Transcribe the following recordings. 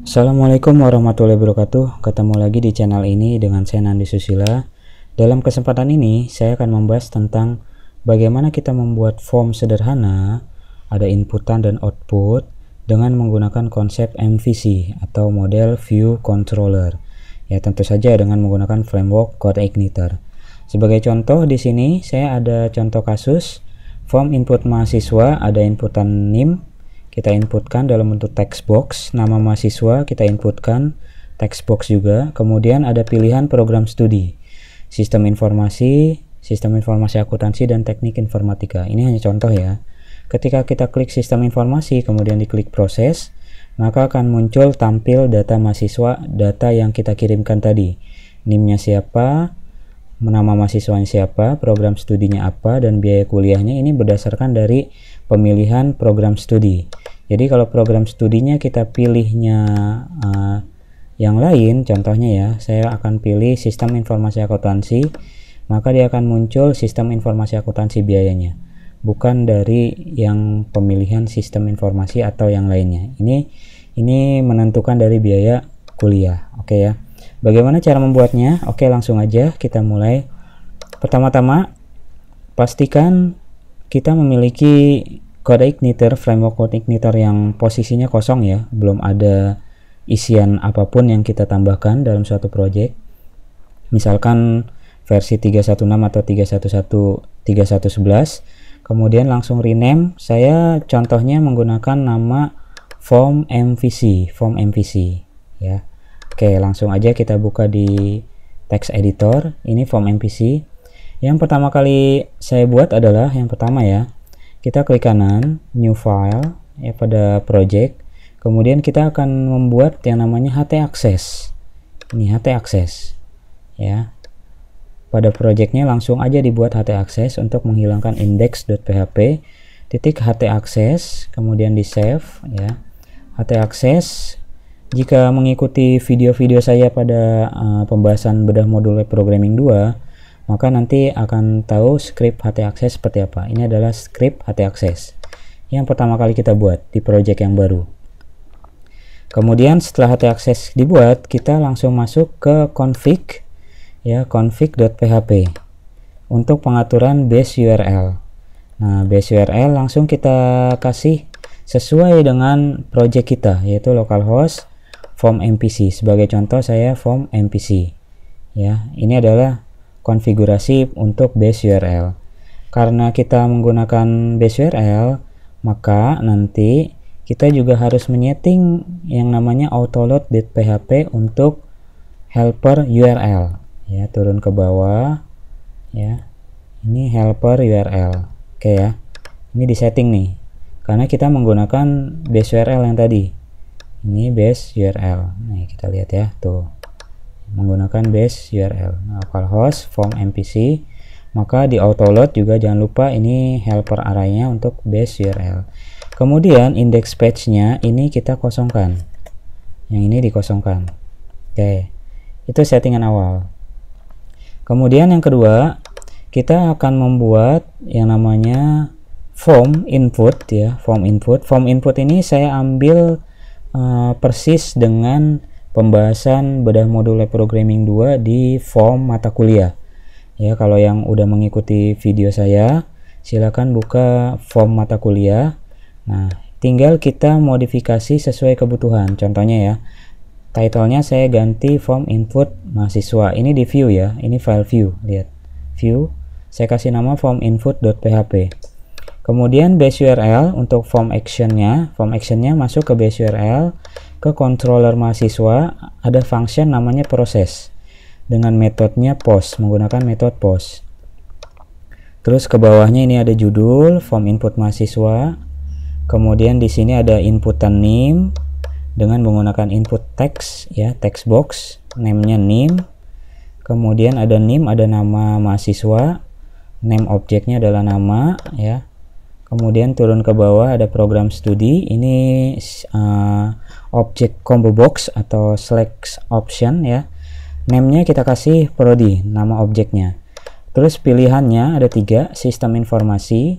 Assalamualaikum warahmatullahi wabarakatuh Ketemu lagi di channel ini dengan saya Nandi Susila Dalam kesempatan ini saya akan membahas tentang Bagaimana kita membuat form sederhana Ada inputan dan output Dengan menggunakan konsep MVC atau Model View Controller Ya tentu saja dengan menggunakan framework Code Igniter Sebagai contoh di sini saya ada contoh kasus Form input mahasiswa ada inputan NIM kita inputkan dalam bentuk text box nama mahasiswa kita inputkan text box juga kemudian ada pilihan program studi sistem informasi sistem informasi akuntansi dan teknik informatika ini hanya contoh ya ketika kita klik sistem informasi kemudian diklik proses maka akan muncul tampil data mahasiswa data yang kita kirimkan tadi nim siapa nama mahasiswa siapa, program studinya apa, dan biaya kuliahnya ini berdasarkan dari pemilihan program studi. Jadi kalau program studinya kita pilihnya uh, yang lain, contohnya ya, saya akan pilih sistem informasi akuntansi, maka dia akan muncul sistem informasi akuntansi biayanya, bukan dari yang pemilihan sistem informasi atau yang lainnya. Ini ini menentukan dari biaya kuliah, oke okay ya. Bagaimana cara membuatnya? Oke, okay, langsung aja kita mulai. Pertama-tama pastikan kita memiliki kode igniter, framework kode igniter yang posisinya kosong ya, belum ada isian apapun yang kita tambahkan dalam suatu project. Misalkan versi 316 atau 311 3111. Kemudian langsung rename. Saya contohnya menggunakan nama form MVC, form MVC ya. Oke, langsung aja kita buka di text editor. Ini form MVC. Yang pertama kali saya buat adalah yang pertama ya, kita klik kanan new file ya pada project kemudian kita akan membuat yang namanya HT access ini HT access ya pada projectnya langsung aja dibuat HT access untuk menghilangkan index.php titik HT access kemudian di save ya HT access jika mengikuti video-video saya pada uh, pembahasan bedah modul programming 2 maka nanti akan tahu script HT Access seperti apa. Ini adalah script HT Access yang pertama kali kita buat di project yang baru. Kemudian setelah HT Access dibuat, kita langsung masuk ke config ya config.php untuk pengaturan base URL. Nah, base URL langsung kita kasih sesuai dengan project kita yaitu localhost form MPC. Sebagai contoh saya form MPC. Ya, ini adalah konfigurasi untuk base URL. Karena kita menggunakan base URL, maka nanti kita juga harus menyeting yang namanya autoload.php untuk helper URL. Ya, turun ke bawah. Ya. Ini helper URL. Oke ya. Ini di setting nih. Karena kita menggunakan base URL yang tadi. Ini base URL. Nih, kita lihat ya, tuh menggunakan base URL nah, host, form MPC maka di autoload juga jangan lupa ini helper arahnya untuk base URL kemudian index page nya ini kita kosongkan yang ini dikosongkan oke itu settingan awal kemudian yang kedua kita akan membuat yang namanya form input ya form input form input ini saya ambil uh, persis dengan pembahasan bedah modul programming 2 di form mata kuliah. Ya, kalau yang udah mengikuti video saya, silakan buka form mata kuliah. Nah, tinggal kita modifikasi sesuai kebutuhan. Contohnya ya, title-nya saya ganti form input mahasiswa. Ini di view ya, ini file view. Lihat, view. Saya kasih nama form input.php. Kemudian base URL untuk form actionnya. Form actionnya masuk ke base URL ke controller mahasiswa ada function namanya proses dengan metodenya post menggunakan metode post terus ke bawahnya ini ada judul form input mahasiswa kemudian di sini ada inputan name dengan menggunakan input text ya text box namenya name kemudian ada name ada nama mahasiswa name objeknya adalah nama ya kemudian turun ke bawah ada program studi ini uh, objek combo box atau select option ya namenya kita kasih prodi nama objeknya terus pilihannya ada tiga sistem informasi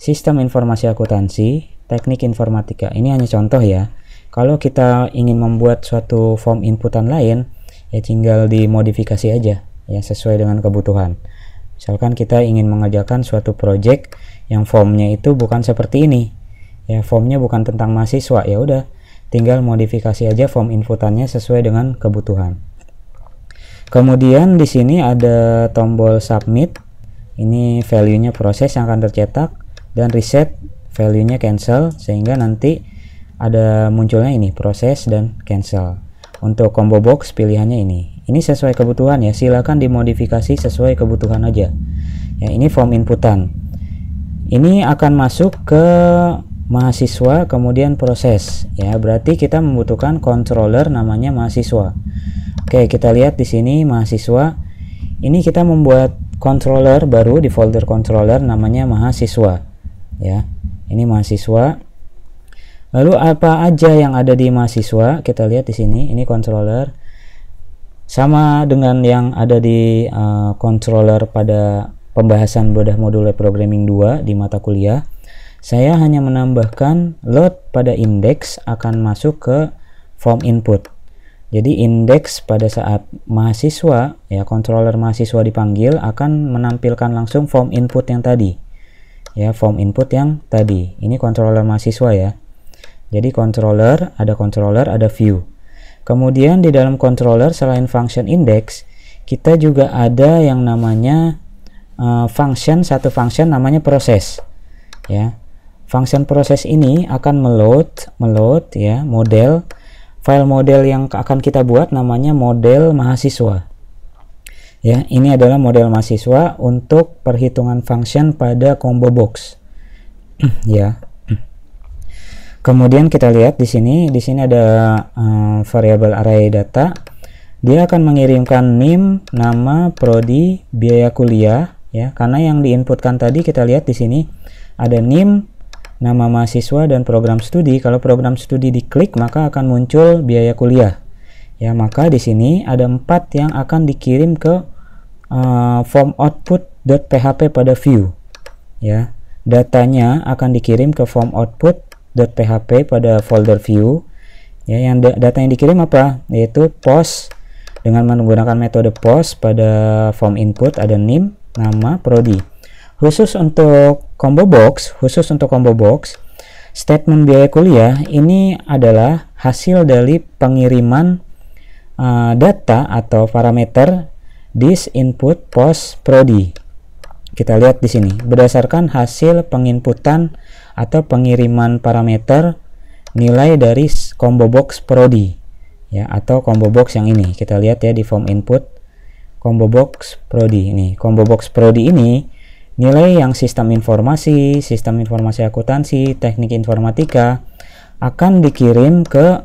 sistem informasi akuntansi teknik informatika ini hanya contoh ya kalau kita ingin membuat suatu form inputan lain ya tinggal dimodifikasi aja ya sesuai dengan kebutuhan Misalkan kita ingin mengerjakan suatu project yang formnya itu bukan seperti ini. Ya, formnya bukan tentang mahasiswa. Ya udah, tinggal modifikasi aja form inputannya sesuai dengan kebutuhan. Kemudian di sini ada tombol submit. Ini value-nya proses yang akan tercetak dan reset value-nya cancel sehingga nanti ada munculnya ini proses dan cancel. Untuk combo box pilihannya ini ini sesuai kebutuhan ya silakan dimodifikasi sesuai kebutuhan aja ya ini form inputan ini akan masuk ke mahasiswa kemudian proses ya berarti kita membutuhkan controller namanya mahasiswa oke kita lihat di sini mahasiswa ini kita membuat controller baru di folder controller namanya mahasiswa ya ini mahasiswa lalu apa aja yang ada di mahasiswa kita lihat di sini ini controller sama dengan yang ada di uh, controller pada pembahasan bedah modul programming 2 di mata kuliah saya hanya menambahkan load pada indeks akan masuk ke form input jadi indeks pada saat mahasiswa ya controller mahasiswa dipanggil akan menampilkan langsung form input yang tadi ya form input yang tadi ini controller mahasiswa ya jadi controller ada controller ada view Kemudian di dalam controller selain function index, kita juga ada yang namanya uh, function satu function namanya proses. Ya. Function proses ini akan meload meload ya model file model yang akan kita buat namanya model mahasiswa. Ya, ini adalah model mahasiswa untuk perhitungan function pada combo box. ya. Kemudian kita lihat di sini, di sini ada uh, variabel array data. Dia akan mengirimkan NIM, nama, prodi, biaya kuliah ya. Karena yang diinputkan tadi kita lihat di sini ada NIM, nama mahasiswa dan program studi. Kalau program studi diklik maka akan muncul biaya kuliah. Ya, maka di sini ada empat yang akan dikirim ke uh, form output.php pada view. Ya, datanya akan dikirim ke form output .php pada folder view ya yang data yang dikirim apa yaitu post dengan menggunakan metode post pada form input ada nim nama prodi khusus untuk combo box khusus untuk combo box statement biaya kuliah ini adalah hasil dari pengiriman uh, data atau parameter this input post prodi kita lihat di sini. Berdasarkan hasil penginputan atau pengiriman parameter nilai dari combo box prodi ya atau combo box yang ini. Kita lihat ya di form input combo box prodi ini. Combo box prodi ini nilai yang sistem informasi, sistem informasi akuntansi, teknik informatika akan dikirim ke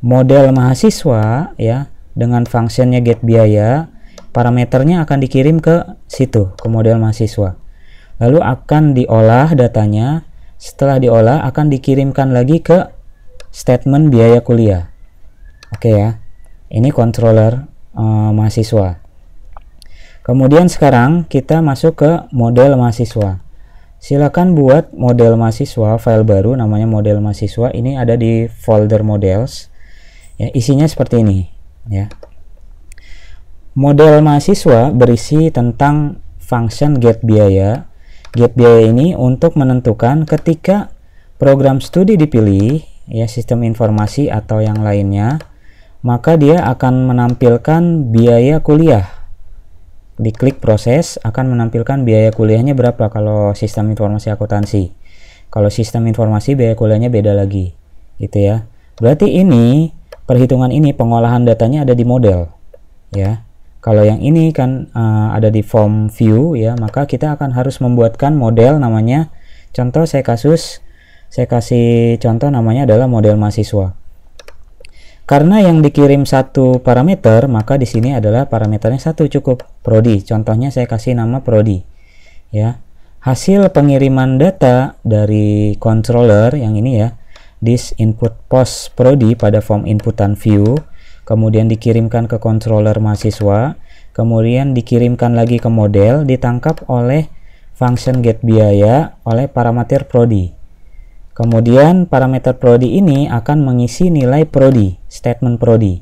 model mahasiswa ya dengan fungsinya get biaya parameternya akan dikirim ke situ, ke model mahasiswa. Lalu akan diolah datanya, setelah diolah akan dikirimkan lagi ke statement biaya kuliah. Oke ya, ini controller uh, mahasiswa. Kemudian sekarang kita masuk ke model mahasiswa. Silakan buat model mahasiswa file baru namanya model mahasiswa. Ini ada di folder models. Ya, isinya seperti ini ya. Model mahasiswa berisi tentang function get biaya. Get biaya ini untuk menentukan ketika program studi dipilih, ya sistem informasi atau yang lainnya, maka dia akan menampilkan biaya kuliah. Di klik proses akan menampilkan biaya kuliahnya berapa kalau sistem informasi akuntansi. Kalau sistem informasi biaya kuliahnya beda lagi, gitu ya. Berarti ini perhitungan ini pengolahan datanya ada di model, ya kalau yang ini kan uh, ada di form view ya, maka kita akan harus membuatkan model namanya. Contoh saya kasus saya kasih contoh namanya adalah model mahasiswa. Karena yang dikirim satu parameter, maka di sini adalah parameternya satu cukup prodi. Contohnya saya kasih nama prodi. Ya. Hasil pengiriman data dari controller yang ini ya, this input post prodi pada form inputan view kemudian dikirimkan ke controller mahasiswa, kemudian dikirimkan lagi ke model, ditangkap oleh function get biaya oleh parameter prodi. Kemudian parameter prodi ini akan mengisi nilai prodi, statement prodi.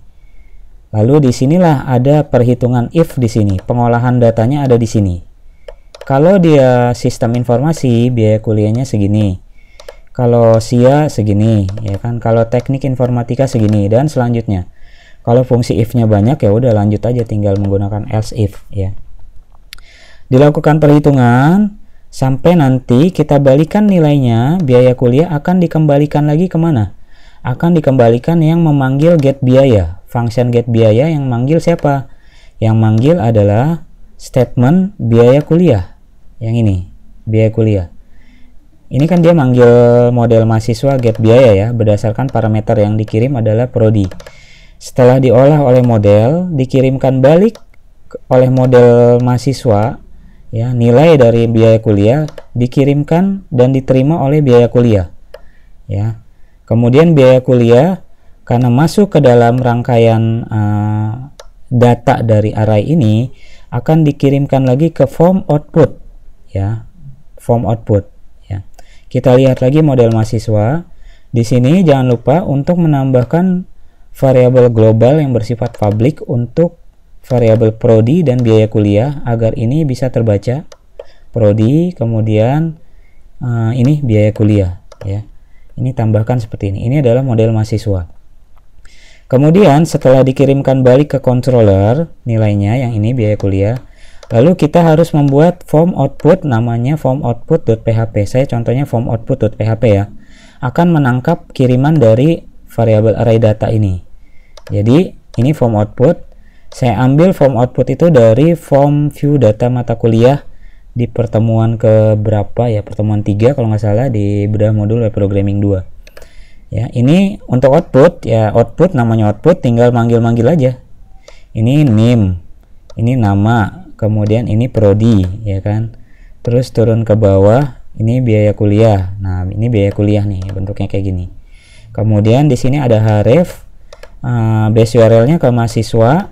Lalu di sinilah ada perhitungan if di sini, pengolahan datanya ada di sini. Kalau dia sistem informasi, biaya kuliahnya segini. Kalau SIA segini, ya kan? Kalau teknik informatika segini dan selanjutnya. Kalau fungsi if-nya banyak ya udah lanjut aja tinggal menggunakan else if ya. Dilakukan perhitungan sampai nanti kita balikan nilainya, biaya kuliah akan dikembalikan lagi kemana? Akan dikembalikan yang memanggil get biaya. Function get biaya yang manggil siapa? Yang manggil adalah statement biaya kuliah. Yang ini, biaya kuliah. Ini kan dia manggil model mahasiswa get biaya ya, berdasarkan parameter yang dikirim adalah prodi. Setelah diolah oleh model, dikirimkan balik oleh model mahasiswa, ya, nilai dari biaya kuliah dikirimkan dan diterima oleh biaya kuliah. Ya. Kemudian biaya kuliah karena masuk ke dalam rangkaian uh, data dari array ini akan dikirimkan lagi ke form output ya form output ya kita lihat lagi model mahasiswa di sini jangan lupa untuk menambahkan variabel global yang bersifat publik untuk variabel prodi dan biaya kuliah agar ini bisa terbaca prodi kemudian uh, ini biaya kuliah ya ini tambahkan seperti ini ini adalah model mahasiswa kemudian setelah dikirimkan balik ke controller nilainya yang ini biaya kuliah lalu kita harus membuat form output namanya form output.php saya contohnya form output.php ya akan menangkap kiriman dari variabel array data ini. Jadi ini form output. Saya ambil form output itu dari form view data mata kuliah di pertemuan ke berapa ya? Pertemuan 3 kalau nggak salah di bedah modul web programming 2. Ya, ini untuk output ya output namanya output tinggal manggil-manggil aja. Ini name, ini nama, kemudian ini prodi ya kan. Terus turun ke bawah ini biaya kuliah. Nah, ini biaya kuliah nih bentuknya kayak gini. Kemudian di sini ada Harif, uh, base URL-nya ke mahasiswa.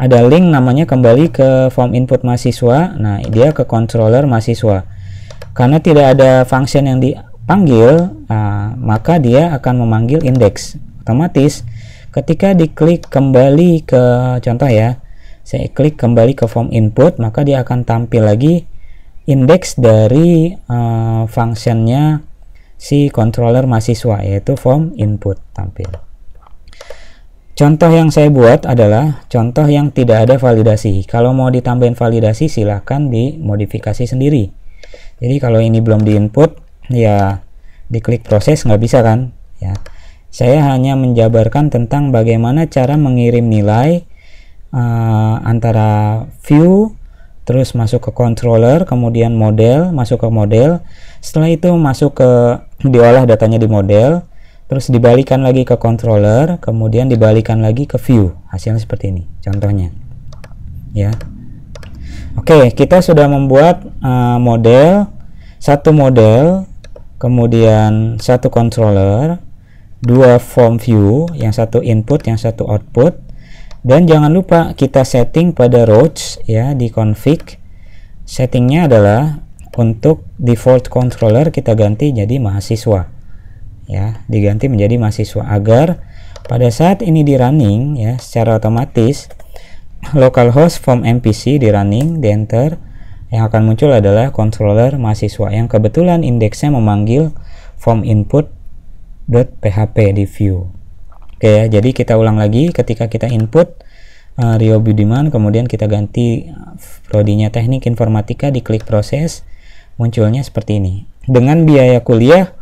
Ada link namanya kembali ke form input mahasiswa. Nah, dia ke controller mahasiswa. Karena tidak ada function yang dipanggil, uh, maka dia akan memanggil index. Otomatis ketika diklik kembali ke contoh ya, saya klik kembali ke form input, maka dia akan tampil lagi index dari uh, functionnya si controller mahasiswa yaitu form input tampil. Contoh yang saya buat adalah contoh yang tidak ada validasi. Kalau mau ditambahin validasi silahkan dimodifikasi sendiri. Jadi kalau ini belum diinput ya diklik proses nggak bisa kan ya. Saya hanya menjabarkan tentang bagaimana cara mengirim nilai uh, antara view terus masuk ke controller, kemudian model, masuk ke model. Setelah itu masuk ke diolah datanya di model, terus dibalikan lagi ke controller, kemudian dibalikan lagi ke view. Hasilnya seperti ini contohnya. Ya. Oke, kita sudah membuat uh, model satu model, kemudian satu controller, dua form view, yang satu input, yang satu output dan jangan lupa kita setting pada routes ya di config settingnya adalah untuk default controller kita ganti jadi mahasiswa ya diganti menjadi mahasiswa agar pada saat ini di running ya secara otomatis localhost form MPC di running di enter yang akan muncul adalah controller mahasiswa yang kebetulan indeksnya memanggil form input .php di view Oke ya, jadi kita ulang lagi ketika kita input uh, Rio Budiman, kemudian kita ganti eh, prodinya teknik informatika, di klik proses, munculnya seperti ini. Dengan biaya kuliah,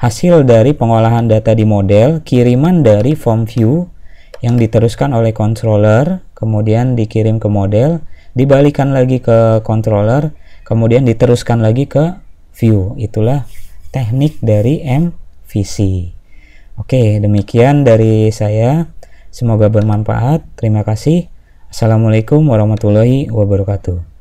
hasil dari pengolahan data di model, kiriman dari form view yang diteruskan oleh controller, kemudian dikirim ke model, dibalikan lagi ke controller, kemudian diteruskan lagi ke view. Itulah teknik dari MVC. Oke, demikian dari saya. Semoga bermanfaat. Terima kasih. Assalamualaikum warahmatullahi wabarakatuh.